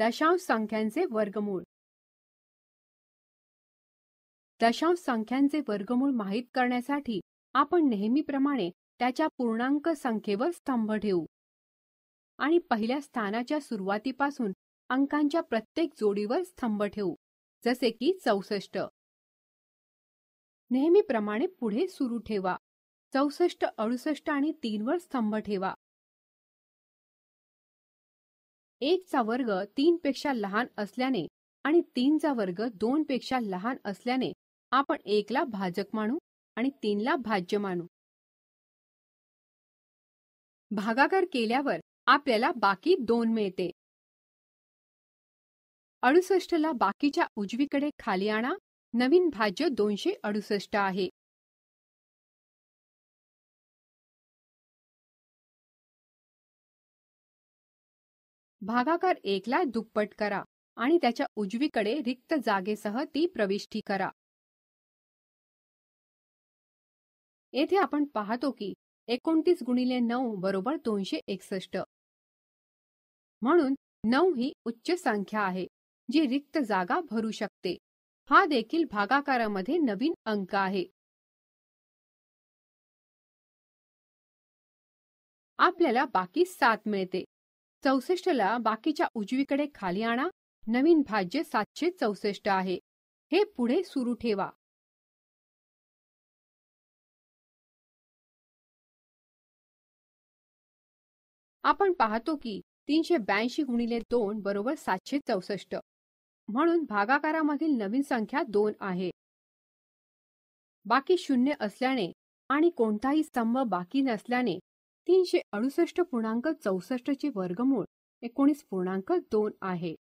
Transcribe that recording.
दशांश संख्यांचे वर्गमूळ दशांश संख्यांचे वर्गमूळ माहीत करण्यासाठी आपण नेहमीप्रमाणे त्याच्या पूर्णांक संख्येवर स्तंभ ठेवू आणि पहिल्या स्थानाच्या सुरुवातीपासून अंकांच्या प्रत्येक जोडीवर स्तंभ ठेवू जसे की चौसष्ट नेहमीप्रमाणे पुढे सुरू ठेवा चौसष्ट अडुसष्ट आणि तीनवर स्तंभ ठेवा एक चा वर्ग तीन पेक्षा लहान असल्याने आणि तीनचा वर्ग दोन पेक्षा लहान असल्याने आपण एकला भाजक मानू आणि तीनला भाज्य मानू भागाकार केल्यावर आपल्याला बाकी दोन मिळते अडुसष्टला बाकीच्या उजवीकडे खाली आणा नवीन भाज्य दोनशे अडुसष्ट आहे भागाकार एकला दुप्पट करा आणि त्याच्या उजवीकडे रिक्त जागेसह ती प्रविष्टी करा येथे आपण पाहतो की एकोणतीस गुणिले नऊ बरोबर दोनशे एकसष्ट म्हणून नऊ ही उच्च संख्या आहे जी रिक्त जागा भरू शकते हा देखील भागाकारामध्ये नवीन अंक आहे आपल्याला बाकी सात मिळते ला बाकीच्या उजवीकडे खाली आणा नवीन भाज्य सातशे चौसष्ट आहे हे पुढे सुरू ठेवा आपण पाहतो की तीनशे ब्याऐंशी गुणिले दोन बरोबर सातशे चौसष्ट म्हणून भागाकारामधील नवीन संख्या दोन आहे बाकी शून्य असल्याने आणि कोणताही स्तंभ बाकी नसल्याने तीनशे अडुसष्ट पूर्णांक चौसष्टचे वर्गमूळ एकोणीस पूर्णांक दोन आहे